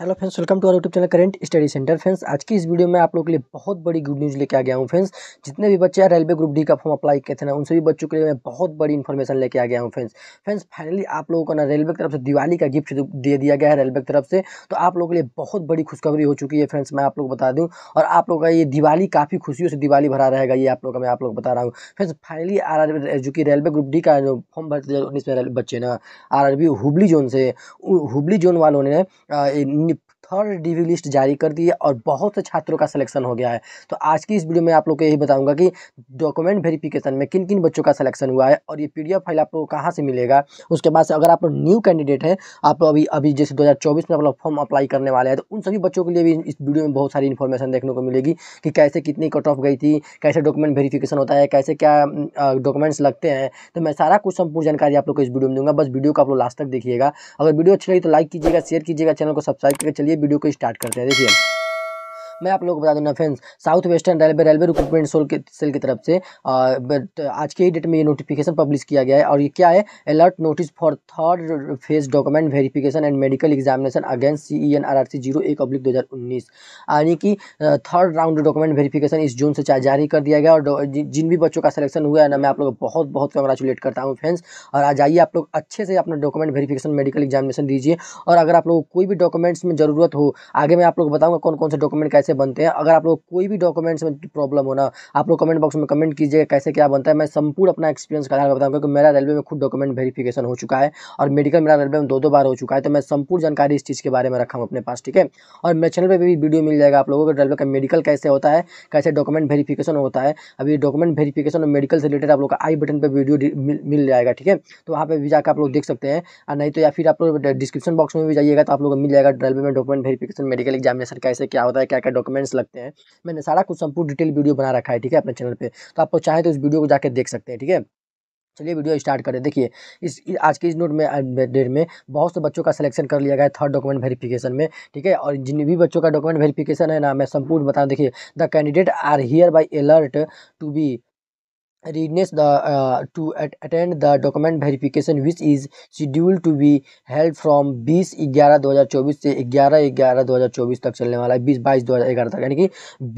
hello friends welcome to our YouTube channel current study centre friends आज की इस video में आप लोगों के लिए बहुत बड़ी गुड न्यूज़ लेके आ गया हूँ फ्रेंड्स जितने भी बच्चे रेलवे ग्रुप डी का फॉर्म अप्लाई किए थे ना उन सभी बच्चों के लिए मैं बहुत बड़ी इन्फॉर्मेशन लेके आ गया हूँ फ्रेंड्स फ्रेंड्स फाइनली आप लोगों को ना रेलवे की तरफ से दिवाली का गिफ्ट दे दिया गया है रेलवे की तरफ से तो आप लोगों के लिए बहुत बड़ी खुशखबरी हो चुकी है फ्रेंड्स मैं आप लोग बता दूँ और आप लोगों का ये दिवाली काफ़ी खुशियों से दिवाली भरा रहेगा ये आप लोग का मैं आप लोग बता रहा हूँ फ्रेंड्स फाइनली आर जो कि रेलवे ग्रुप डी का जो फॉर्म भरते उन्नीस में बच्चे ना आर हुबली जोन से हुबली जोन वालों ने थर्ड डिव्यू लिस्ट जारी कर दी है और बहुत से छात्रों का सिलेक्शन हो गया है तो आज की इस वीडियो में आप लोग को यही बताऊंगा कि डॉक्यूमेंट वेरिफिकेशन में किन किन बच्चों का सिलेक्शन हुआ है और ये पी फाइल आप लोग कहाँ से मिलेगा उसके बाद से अगर आप लोग न्यू कैंडिडेट हैं आप लोग अभी अभी जैसे दो में आप फॉर्म अप्लाई करने वाले हैं तो उन सभी बच्चों के लिए भी इस वीडियो में बहुत सारी इन्फॉर्मेशन देखने को मिलेगी कि कैसे कितनी कट ऑफ गई थी कैसे डॉक्यूमेंट वेरीफिकेशन होता है कैसे क्या डॉक्यूमेंट्स लगते हैं तो मैं सारा कुछ संपूर्ण जानकारी आप लोग को इस वीडियो में दूंगा बस वीडियो को आप लोग लास्ट तक देखिएगा अगर वीडियो अच्छी लगी तो लाइक कीजिएगा शेयर कीजिएगा चैनल को सब्सक्राइब करके चलिए चलिए वीडियो को स्टार्ट करते हैं देखिए मैं आप लोगों को बता दूँ friends south western railway railway recruitment cell के सेल की तरफ से बट आज के ही डेट में ये नोटिफिकेशन पब्लिश किया गया है और ये क्या है alert notice for third phase document verification and medical examination against C E N R R C zero एक पब्लिक दो हज़ार उन्नीस यानी कि थर्ड राउंड डॉक्यूमेंट वेरीफिकेशन इस जून से जारी कर दिया गया और जिन भी बच्चों का सिलेक्शन हुआ है ना मैं आप लोग बहुत बहुत कंग्रेचुलेट करता हूँ फ्रेंड्स और आज आइए आप लोग अच्छे से अपना डॉक्यूमेंट वेरीफिकेशन मेडिकल एग्जामिनेशन दीजिए और अगर आप लोग कोई भी डॉक्यूमेंट्स में ज़रूरत हो आगे मैं आप लोग बताऊँगा कौन कौन से डॉक्यूमेंट कैसे कैसे बनते हैं अगर आप लोग कोई भी डॉक्यूमेंट्स में प्रॉब्लम होना आप लोग कमेंट बॉक्स में कमेंट कीजिए कैसे क्या बनता है मैं संपूर्ण अपना एक्सपीरियंस का बताऊँ क्योंकि मेरा रेलवे में खुद डॉक्यूमेंट वेरीफिकेशन हो चुका है और मेडिकल मेरा रेलवे में दो दो बार हो चुका है तो मैं संपूर्ण जानकारी इस चीज़ के बारे में रखा हूँ अपने पास ठीक है और मेरे चैनल पर भी वीडियो मिल जाएगा आप लोगों को रेलवे का मेडिकल कैसे होता है कैसे डॉक्यूमेंट वेरीफिकेशन होता है अभी डॉक्यूमेंट वेरीफिकेशन और मेडिकल से रिलेटेड आप लोग का आई बटन पर वीडियो मिल जाएगा ठीक है तो वहाँ पर भी जाकर आप लोग देख सकते हैं और नहीं तो या फिर आप लोग डिस्क्रिप्शन बॉक्स में भी जाइएगा तो आप लोग मिल जाएगा रेलवे में डॉक्यूमेंट वेरीफिकेशन मेडिकल एग्जामिनेशन कैसे क्या होता है क्या क्या डॉक्यूमेंट्स लगते हैं मैंने सारा कुछ संपूर्ण डिटेल वीडियो बना रखा है ठीक है अपने चैनल पर तो आप चाहें तो उस वीडियो को जाकर देख सकते हैं ठीक है चलिए वीडियो स्टार्ट करें देखिए इस आज के इस नोट में डेट में बहुत से बच्चों का सिलेक्शन कर लिया गया है थर्ड डॉक्यूमेंट वेरिफिकेशन में ठीक है और जिन भी बच्चों का डॉक्यूमेंट वेरिफिकेशन है ना मैं संपूर्ण बता देखिए the candidate are hereby alert to be readiness the uh, to at, attend the document verification which is scheduled to be held from 20 ग्यारह 2024 से 11 ग्यारह 2024 तक चलने वाला है 20 बाईस ग्यारह तक यानी कि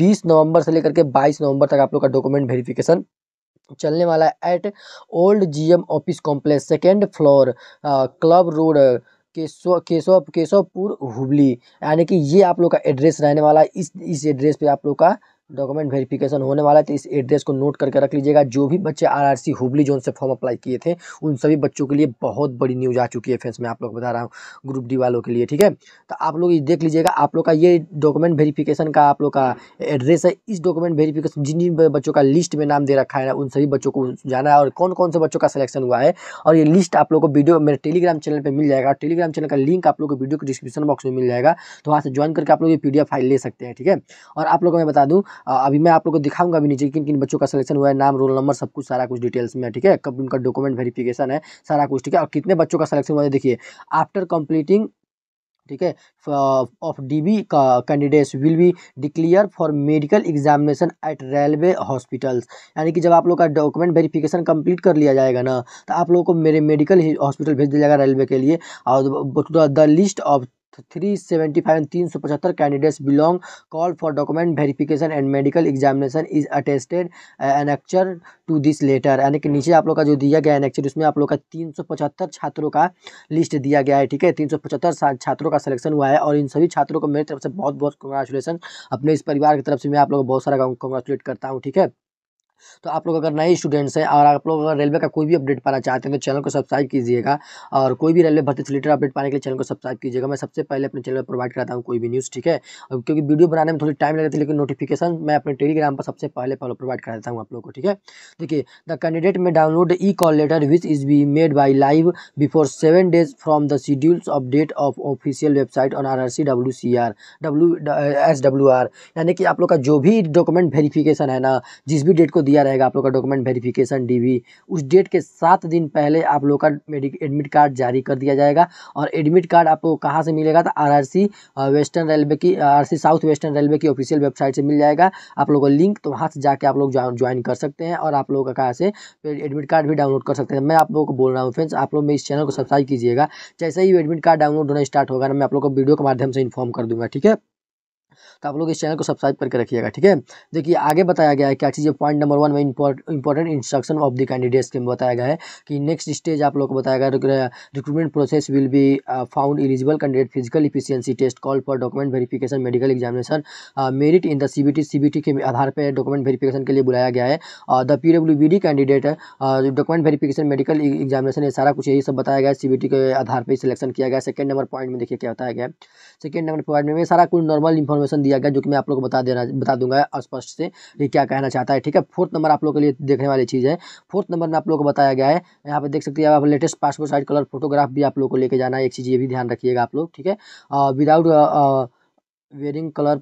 20 नवंबर से लेकर के 22 नवंबर तक आप लोग का डॉक्यूमेंट वेरिफिकेशन चलने वाला है at old GM office complex second floor club road Keshav Keshav Keshavpur Hubli यानी कि ये आप लोग का एड्रेस रहने वाला है इस इस एड्रेस पे आप लोग का डॉक्यूमेंट वेरिफिकेशन होने वाला है तो इस एड्रेस को नोट करके रख लीजिएगा जो भी बच्चे आरआरसी हुबली जोन से फॉर्म अप्लाई किए थे उन सभी बच्चों के लिए बहुत बड़ी न्यूज़ आ चुकी है फ्रेंड्स मैं आप लोग बता रहा हूँ ग्रुप डी वालों के लिए ठीक है तो आप लोग ये देख लीजिएगा आप लोग का ये डॉक्यूमेंट वेरीफिकेशन का आप लोग का एड्रेस है इस डॉक्यूमेंट वेरीफिकेशन जिन जिन बच्चों का लिस्ट में नाम दे रखा है उन सभी बच्चों को जाना है और कौन कौन से बच्चों का सिलेक्शन हुआ है और ये लिस्ट आप लोग को वीडियो मेरे टेलीग्राम चैनल पर मिल जाएगा टेलीग्राम चैनल का लिंक आप लोग को वीडियो के डिस्क्रिप्शन बॉक्स में मिल जाएगा तो वहाँ से ज्वाइन करके आप लोग ये पी फाइल ले सकते हैं ठीक है और आप लोग को मैं बता दूँ अभी मैं आप लोग को दिखाऊंगा भी नीचे किन किन बच्चों का सिलेक्शन हुआ है नाम रोल नंबर सब कुछ सारा कुछ डिटेल्स में ठीक है कब उनका डॉक्यूमेंट वेरिफिकेशन है सारा कुछ ठीक है और कितने बच्चों का सिलेक्शन हुआ है देखिए आफ्टर कंप्लीटिंग ठीक है ऑफ डी बी का candidates will be declare for medical examination at railway hospitals यानी कि जब आप लोग का डॉक्यूमेंट वेरिफिकेशन कंप्लीट कर लिया जाएगा ना तो आप लोगों को मेरे मेडिकल हॉस्पिटल भेज दिया जाएगा रेलवे के लिए और the list of three seventy five तीन सौ पचहत्तर candidates belong call for document verification and medical examination is attested annexure to this letter यानी कि नीचे आप लोग का जो दिया गया एनेक्चर उसमें आप लोग का तीन सौ पचहत्तर छात्रों का लिस्ट दिया गया है ठीक है तीन सौ पचहत्तर छात्रों का सिलेक्शन हुआ है और इन सभी छात्रों को मेरी तरफ से बहुत बहुत कंग्रेचुलेसन अपने इस परिवार की तरफ से मैं आप लोग को बहुत सारा कंग्रेचुलेट करता हूँ ठीक है तो आप लोग अगर नए स्टूडेंट्स हैं और आप लोग अगर रेलवे का कोई भी अपडेट पाना चाहते हैं तो चैनल को सब्सक्राइब कीजिएगा और कोई भी रेलवे भर्ती से रिलेटेड अपडेट पाने के लिए चैनल को सब्सक्राइब कीजिएगा मैं सबसे पहले अपने चैनल पर प्रोवाइड कराता हूँ कोई भी न्यूज़ ठीक है क्योंकि वीडियो बनाने में थोड़ी टाइम लगता है लेकिन नोटिफिकेशन मैं अपने टेलीग्राम पर सबसे पहले फॉलो प्रोवाइड करा देता हूँ आप लोग को ठीक है देखिए the candidate may download e call letter which is be made by live before seven days from the schedules update of official website on R R C W C R W S W R यानी कि आप लोग का जो भी document verification है ना जिस भी डेट को दिया दिया रहेगा आप लोग का डॉक्यूमेंट वेरिफिकेशन डीवी उस डेट के सात दिन पहले आप लोग का एडमिट कार्ड जारी कर दिया जाएगा और एडमिट कार्ड आपको कहाँ से मिलेगा तो आरआरसी वेस्टर्न रेलवे की आरआरसी साउथ वेस्टर्न रेलवे की ऑफिशियल वेबसाइट से मिल जाएगा आप लोगों का लिंक तो वहाँ से जाके आप लोग ज्वाइन कर सकते हैं और आप लोगों का कहाँ से एडमिट कार्ड भी डाउनलोड कर सकते हैं मैं आप लोगों को बोल रहा हूँ फ्रेंड्स आप लोग मेरे इस चैनल को सब्सक्राइब कीजिएगा जैसे ही एडमिट कार्ड डाउनलोड होना स्टार्ट होगा ना मैं आप लोग को वीडियो के माध्यम से इन्फॉर्म कर दूंगा ठीक है तो आप लोग इस चैनल को सब्सक्राइब करके रखिएगा ठीक है देखिए आगे बताया गया है क्या चीज़ पॉइंट नंबर वन में important instruction of the candidates के में बताया गया है कि नेक्स्ट स्टेज आप लोग को बताया गया recruitment process will be found eligible candidate physical efficiency test call for document verification medical examination merit in the C B के आधार पर डॉक्यूमेंट वेरीफिकेशन के लिए बुलाया गया है the D candidate document verification medical examination ये सारा कुछ यही सब बताया गया बी टी के आधार पर सिलेक्शन किया गया सेकंड नंबर पॉइंट में देखिए क्या बताया गया सेकंड नंबर पॉइंट में सारा कुछ नॉर्मल इन्फॉर्मेशन इन्फॉर्मेशन दिया गया जो कि मैं आप लोग को बता देना बता दूंगा स्पष्ट से ये क्या कहना चाहता है ठीक है फोर्थ नंबर आप लोग के लिए देखने वाली चीज़ है फोर्थ नंबर में आप लोग को बताया गया है यहाँ पर देख सकते हैं आप latest passport size colour photograph भी आप लोग को लेकर जाना है एक चीज़ ये भी ध्यान रखिएगा आप लोग ठीक है विदाउट वेयरिंग कलर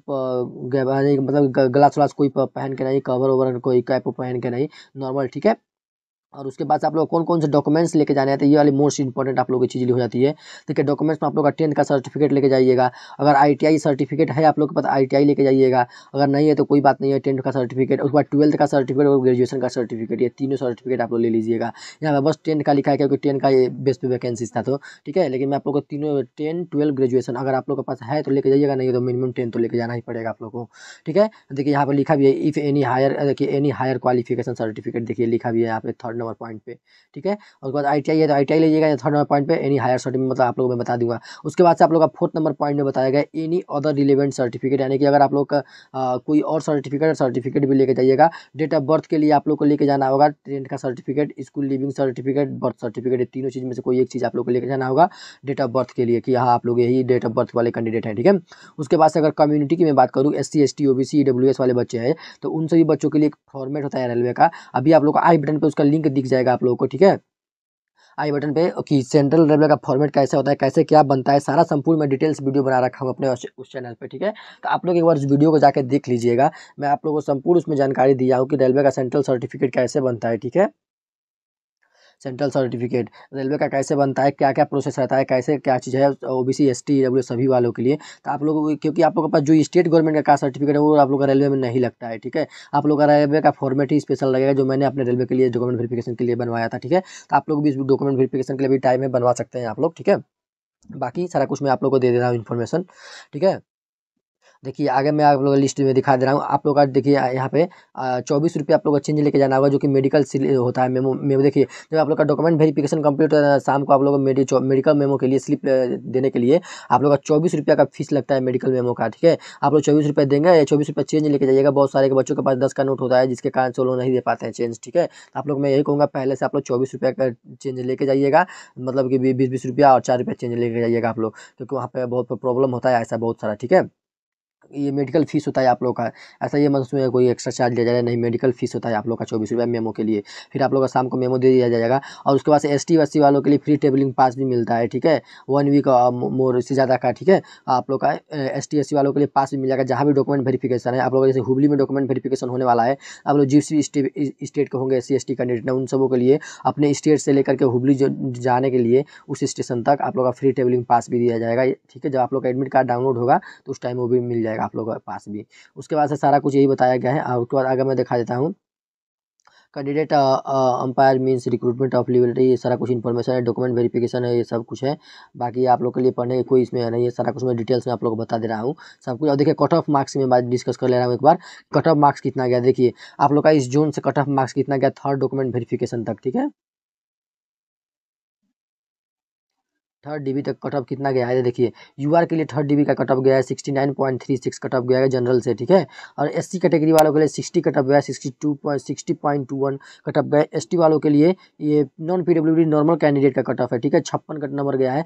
मतलब ग्लास व्लास कोई पहन के नहीं कवर ओवर कोई कैप पहन के नहीं नॉर्मल ठीक है और उसके बाद आप लोग कौन कौन से डॉक्यूमेंट्स लेके जाने हैं तो ये वाली मोस्ट इंपॉर्टेंट आप लोगों की चीज़ हो जाती है देखिए है डॉक्यूमेंट्स में आप लोग का टेंथ का सर्टिफिकेट लेके जाइएगा अगर आईटीआई सर्टिफिकेट है आप लोग के पास आईटीआई लेके जाइएगा अगर नहीं है तो कोई बात नहीं है टेंथ का सर्टिफिकेट उसके बाद ट्वेल्थ का सर्टिफिकेट और ग्रेजुएशन का सर्टिफिकेट ये तीनों सर्टिफिकेट आप लोग ले लीजिएगा यहाँ पर बस टेंथ का लिखा है क्योंकि टेंथ का ये बेस्ट पे वैकेंसीज था तो ठीक है लेकिन मैं आप लोग को तीनों टेन ट्वेल्व ग्रेजुएशन अगर आप लोग के पास है तो लेके जाइएगा नहीं तो मिनिमम टेन तो लेके जाना ही पड़ेगा आप लोग को ठीक है देखिए यहाँ पर लिखा भी है इफ़ एनी हायर देखिए एनी हायर क्वालिफिकेशन सर्टिफिकेट देखिए लिखा भी है यहाँ पे थर्ड नंबर पॉइंट पे ठीक है और उसके बाद आई है तो आई लीजिएगा या थर्ड नंबर पॉइंट पे एनी हायर सर्टिफिकेट मतलब आप लोगों को बता दूंगा उसके बाद से आप लोग का फोर्थ नंबर पॉइंट में बताया गया एनी अदर रिलेवेंट सर्टिफिकेट यानी कि अगर आप लोग का कोई और सर्टिफिकेट सर्टिफिकेट भी लेके जाइएगा डेट ऑफ बर्थ के लिए आप लोग को लेकर जाना होगा टेंथ का certificate school leaving certificate birth certificate तीनों चीज़ में से कोई एक चीज़ आप लोग को लेकर जाना होगा डेट ऑफ बर्थ के लिए कि हाँ आप लोग यही डेट ऑफ बर्थ वाले कैंडिडेट हैं ठीक है उसके बाद से अगर कम्युनिटी की मैं बात करूँ S C S T O B C W S वाले बच्चे हैं तो उन सभी बच्चों के लिए एक फॉर्मेट होता है रेलवे का अभी आप लोग आई बटन पर उसका लिंक दिख जाएगा आप लोगों को ठीक है आई बटन पे कि सेंट्रल रेलवे का फॉर्मेट कैसे होता है कैसे क्या बनता है सारा संपूर्ण मैं डिटेल्स वीडियो बना रखा हूँ अपने उस चैनल पे ठीक है तो आप लोग एक बार उस वीडियो को जाकर देख लीजिएगा मैं आप लोगों को संपूर्ण उसमें जानकारी दिया हूँ कि रेलवे का सेंट्रल सर्टिफिकेट कैसे बनता है ठीक है सेंट्रल सर्टिफिकेट रेलवे का कैसे बनता है क्या क्या प्रोसेस रहता है कैसे क्या चीज़ है O B C S T W सभी वालों के लिए तो आप लोग क्योंकि आप लोगों के पास जो स्टेट गवर्नमेंट का कास्ट सर्टिफिकेट है वो आप लोग का रेलवे में नहीं लगता है ठीक है आप लोग का रेलवे का फॉर्मेट ही स्पेशल लगेगा जो मैंने अपने रेलवे के लिए डॉक्यूमेंट वेरीफिकेशन के लिए बनवाया था ठीक है तो आप लोग भी इस डॉक्यूमेंट वेरीफिकेशन के लिए भी टाइम में बनवा सकते हैं आप लोग ठीक है बाकी सारा कुछ मैं आप लोग को दे दे रहा हूँ इन्फॉर्मेशन ठीक है देखिए आगे मैं आप लोग लिस्ट में दिखा दे रहा हूँ आप लोग का देखिए यहाँ पे चौबीस रुपये आप लोग का चेंज लेके जाना होगा जो कि मेडिकल होता है मेमो मेमो देखिए जब आप लोग का डॉक्यूमेंट वेरिफिकेशन कंप्लीट होता है तो शाम को आप लोग मेडिकल मेमो के लिए स्लिप देने के लिए आप लोग का चौबीस का फीस लगता है मेडिकल मेमो का ठीक है आप लोग चौबीस रुपये देंगे चौबीस रुपये चेंज लेके जाइएगा बहुत सारे बच्चों के पास दस का नोट होता है जिसके कारण से लोग नहीं दे पाते हैं चेंज ठीक है तो आप लोग मैं यही कहूँगा पहले से आप लोग चौबीस रुपये का चेंज लेके जाइएगा मतलब कि बीस बीस रुपया और चार रुपया चेंज लेके जाइएगा आप लोग क्योंकि वहाँ पर बहुत प्रॉब्लम होता है ऐसा बहुत सारा ठीक है ये मेडिकल फीस होता है आप लोग का ऐसा ये मतलब उसमें कोई एक्स्ट्रा चार्ज लिया जाएगा नहीं मेडिकल फीस होता है आप लोग का चौबीस रुपये मेमो के लिए फिर आप लोग का शाम को मेमो दे दिया जाएगा और उसके बाद एस टी वस्सी वालों के लिए फ्री टेबलिंग पास भी मिलता है ठीक है वन वीक मोर इससे ज़्यादा का ठीक है आप लोग का एस टी एस वालों के लिए पास भी मिल जाएगा जहाँ भी डॉक्यूमेंट वेरीफिकेशन है आप लोग जैसे हुबली में डॉक्यूमेंट वेरीफिकेशन होने वाला है आप लोग जिस भी स्टेट के होंगे S C S T candidate उन सबों के लिए अपने स्टेट से लेकर के हुबली जाने के लिए उस स्टेशन तक आप लोग का फ्री टेबलिंग पास भी दिया जाएगा ठीक है जब आप लोग का एडमिट कार्ड डाउनलोड होगा तो उस टाइम वो भी मिल जाएगा जाएगा आप लोगों के पास भी उसके बाद से सारा कुछ यही बताया गया है और उसके बाद अगर मैं दिखा देता हूँ candidate umpire means recruitment of liability ये सारा कुछ इन्फॉर्मेशन है डॉक्यूमेंट वेरिफिकेशन है ये सब कुछ है बाकी आप लोग के लिए पढ़ने कोई इसमें है नहीं है सारा कुछ मैं डिटेल्स में आप लोग को बता दे रहा हूँ सब कुछ और देखिए कट ऑफ मार्क्स में बात डिस्कस कर ले रहा हूँ एक बार कट ऑफ मार्क्स कितना गया देखिए आप लोग का इस जोन से कट ऑफ मार्क्स कितना गया थर्ड डॉक्यूमेंट वेरीफिकेशन तक ठीक है थर्ड डीबी तक कट ऑफ कितना गया है देखिए यूआर के लिए थर्ड डीबी का कट ऑफ गया है sixty nine point three six cut off गया है जनरल से ठीक है और एससी कैटेगरी वालों के लिए सिक्सटी कट ऑफ गया है sixty two point sixty point two one cut off गया है एसटी वालों के लिए ये नॉन पीडब्ल्यूडी नॉर्मल कैंडिडेट का कट ऑफ है ठीक है छप्पन कट नंबर गया है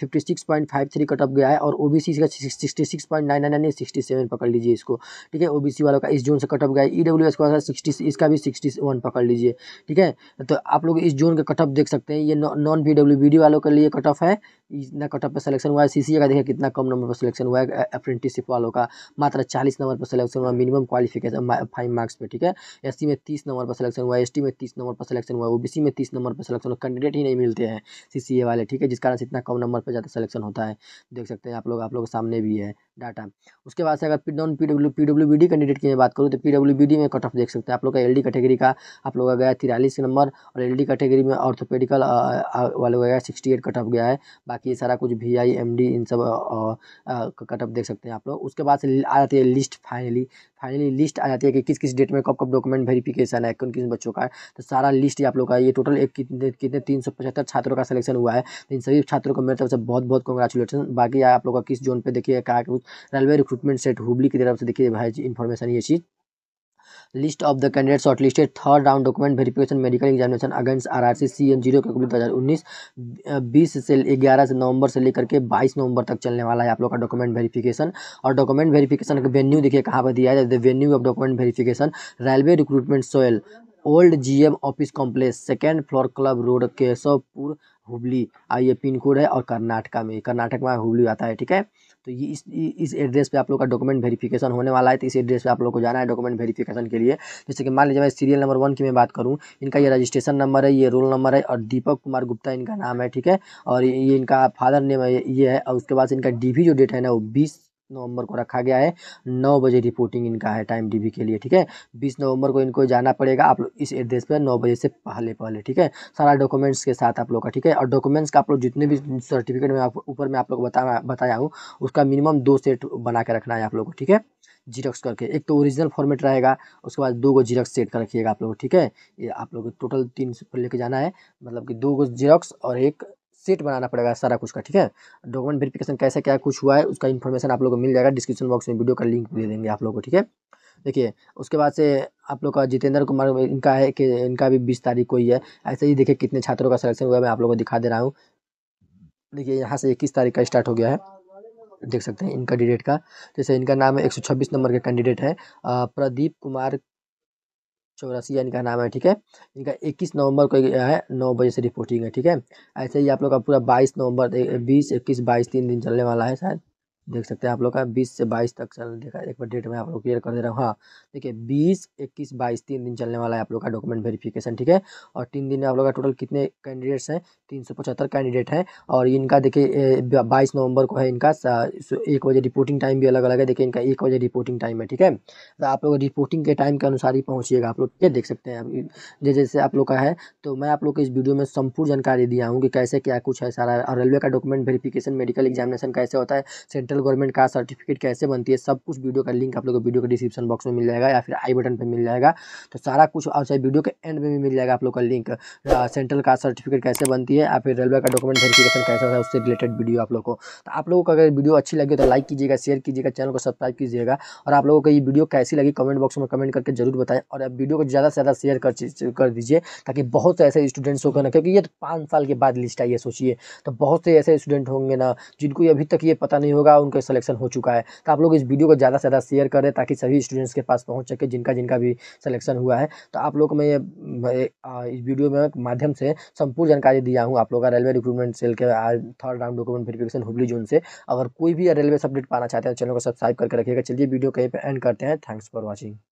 fifty six point five three cut off गया है और ओ का sixty six point nine nine nine sixty seven पकड़ लीजिए इसको ठीक है ओ वालों का इस जोन से कट ऑफ गया है ई एस का सिक्सटी इसका भी सिक्सटी वन पकड़ लीजिए ठीक है तो आप लोग इस जोन का कट ऑफ देख सकते हैं ये नॉन पी वालों के लिए कट ऑफ है है इतना कटअप पर सिलेक्शन हुआ है सीसीए का देखिए कितना कम नंबर पर सिलेक्शन हुआ है अप्रेंटिसशिप वालों का मात्र चालीस नंबर पर सिलेक्शन हुआ मिनिमम क्वालिफिकेशन फाइव मार्क्स पे ठीक है एससी में तीस नंबर पर सिलेक्शन हुआ एसटी में तीस नंबर पर सिलेक्शन हुआ ओबीसी में तीस नंबर पर सिलेक्शन हुआ कैंडिडेट ही नहीं मिलते हैं सीसीए वाले ठीक है जिस कारण से इतना कम नंबर पर ज़्यादा सिलेक्शन होता है देख सकते हैं आप लोग आप लोग सामने भी है डाटा उसके बाद से अगर P non P W P candidate की मैं बात करूँ तो पी डब्ल्यू बी डी में कट ऑफ देख सकते हैं आप लोग का एल डी कैटेगरी का आप लोग का गया तिरालीस नंबर और एल डी कैटेगरी में ऑर्थोपेडिकल वाले का गया सिक्सटी एट कट ऑफ गया है बाकी ये सारा कुछ वी आई एम डी इन सब कटअप देख सकते हैं आप लोग उसके बाद से आ जाती है लिस्ट फाइनली फाइनली लिस्ट आ जाती है कि किस किस डेट में कब कब डॉक्यूमेंट वेरिफिकेशन है किन किन बच्चों का है तो सारा लिस्ट ही आप लोग का ये टोटल एक कितने कितने तीन सौ पचहत्तर छात्रों का सिलेक्शन हुआ है तो इन सभी छात्रों को मेरी तरफ से बहुत बहुत कॉन्ग्रेचुलेसन बाकी आप लोग का किस जोन पर देखिए कहा रेलवे रिक्रूटमेंट सेट हुबली की तरफ से देखिए भाई इन्फॉर्मेशन ये चीज़ list of the candidate shortlisted third round document verification medical examination against R R C C M zero दो हज़ार उन्नीस बीस से ग्यारह से नवंबर से लेकर के बाईस नवंबर तक चलने वाला है आप लोग का डॉक्यूमेंट वेरिफिकेशन और डॉक्यूमेंट वेरिफिकेशन का वेन्यू देखिए कहाँ पर दिया है the venue of document verification railway recruitment cell old GM office complex second floor club road Keshavpur Hubli आइए ये पिन कोड है और कर्नाटका में कर्नाटक में हुबली आता है ठीक है तो ये इस इस एड्रेस पे आप लोग का डॉक्यूमेंट वेरिफिकेशन होने वाला है तो इस एड्रेस पे आप लोग को जाना है डॉक्यूमेंट वेरिफिकेशन के लिए जैसे कि मान लीजिए मैं सीरियल नंबर वन की मैं बात करूँ इनका ये रजिस्ट्रेशन नंबर है ये रोल नंबर है और दीपक कुमार गुप्ता इनका नाम है ठीक है और ये इनका फादर नेम है ये है और उसके बाद इनका डी जो डेट है ना वो बीस नवंबर को रखा गया है नौ बजे रिपोर्टिंग इनका है टाइम डीबी के लिए ठीक है बीस नवंबर को इनको जाना पड़ेगा आप लोग इस एड्रेस पर नौ बजे से पहले पहले ठीक है सारा डॉक्यूमेंट्स के साथ आप लोग का ठीक है और डॉक्यूमेंट्स का आप लोग जितने भी सर्टिफिकेट में आप ऊपर में आप लोग बताया बताया हूँ उसका मिनिमम दो सेट बना के रखना है आप लोग को ठीक है जीरोक्स करके एक तो ओरिजिनल फॉर्मेट रहेगा उसके बाद दो गो जीरोक्स सेट कर रखिएगा आप लोग ठीक है ये आप लोग टोटल तीन पर लेके जाना है मतलब कि दो गो जीरोक्स और एक सेट बनाना पड़ेगा सारा कुछ का ठीक है डॉक्यूमेंट वेरिफिकेशन कैसे क्या कुछ हुआ है उसका इन्फॉर्मेशन आप लोग को मिल जाएगा डिस्क्रिप्शन बॉक्स में वीडियो का लिंक दे देंगे आप लोग को ठीक है देखिए उसके बाद से आप लोग का जितेंद्र कुमार इनका है कि इनका भी बीस तारीख को ही है ऐसे ही देखिए कितने छात्रों का सिलेक्शन हुआ है मैं आप लोग को दिखा दे रहा हूँ देखिए यहाँ से इक्कीस तारीख का स्टार्ट हो गया है देख सकते हैं इन कैंडिडेट का जैसे इनका नाम है छब्बीस नंबर के कैंडिडेट है प्रदीप कुमार चौरासी इनका नाम है ठीक है इनका इक्कीस नवंबर को है नौ बजे से रिपोर्टिंग है ठीक है ऐसे ही आप लोग का पूरा बाईस नवंबर बीस इक्कीस बाईस तीन दिन चलने वाला है शायद देख सकते हैं आप लोग का 20 से 22 तक चल देखा एक बार डेट में आप लोग क्लियर कर दे रहा हूँ हाँ देखिए 20, 21, 22 तीन दिन चलने वाला है आप लोग का डॉक्यूमेंट वेरिफिकेशन ठीक है और तीन दिन में आप लोग का टोटल कितने कैंडिडेट्स हैं तीन सौ पचहत्तर कैंडिडेट हैं और इनका देखिए बाईस नवंबर को है इनका एक बजे रिपोर्टिंग टाइम भी अलग अलग है देखिए इनका एक बजे रिपोर्टिंग टाइम है ठीक है तो आप लोग रिपोर्टिंग के टाइम के अनुसार ही पहुँचिएगा आप लोग ये देख सकते हैं जैसे आप लोग का है तो मैं आप लोग को इस वीडियो में संपूर्ण जानकारी दिया हूँ कि कैसे क्या कुछ है सारा और रेलवे का डॉक्यूमेंट वेरीफिकेशन मेडिकल एग्जामिनेशन कैसे होता है सेंटर सेंट्रल गवर्नमेंट का सर्टिफिकेट कैसे बनती है सब कुछ वीडियो का लिंक आप लोगों को वीडियो के डिस्क्रिप्शन बॉक्स में मिल जाएगा या फिर आई बटन पर मिल जाएगा तो सारा कुछ और चाहे वीडियो के एंड में भी मिल जाएगा आप लोग का लिंक सेंट्रल का सर्टिफिकेट कैसे बनती है या फिर रेलवे का डॉक्यूमेंट वेरिफिकेशन कैसे होता है उससे रिलेटेड वीडियो आप लोग को तो आप लोगों को अगर वीडियो अच्छी लगी तो लाइक कीजिएगा शेयर कीजिएगा चैनल को सब्सक्राइब कीजिएगा और आप लोगों को ये वीडियो कैसी लगी कमेंट बॉक्स में कमेंट करके जरूर बताएं और आप वीडियो को ज़्यादा से ज़्यादा शेयर कर कर दीजिए ताकि बहुत से ऐसे स्टूडेंट्स होकर ना क्योंकि ये तो पाँच साल के बाद लिस्ट आई है सोचिए तो बहुत से ऐसे स्टूडेंट होंगे ना जिनको अभी तक ये पता नहीं होगा उनका सिलेक्शन हो चुका है तो आप लोग इस वीडियो को ज़्यादा से ज़्यादा शेयर करें ताकि सभी स्टूडेंट्स के पास पहुँच सके जिनका जिनका भी सिलेक्शन हुआ है तो आप लोग मैं इस वीडियो में माध्यम से संपूर्ण जानकारी दिया हूँ आप लोग का रेलवे रिक्रूटमेंट सेल के third round document verification Hubli zone से अगर कोई भी रेलवे अपडेट पाना चाहते हैं तो चैनल को सब्सक्राइब करके रखिएगा चलिए वीडियो कहीं पर एंड करते हैं थैंक्स फॉर वॉचिंग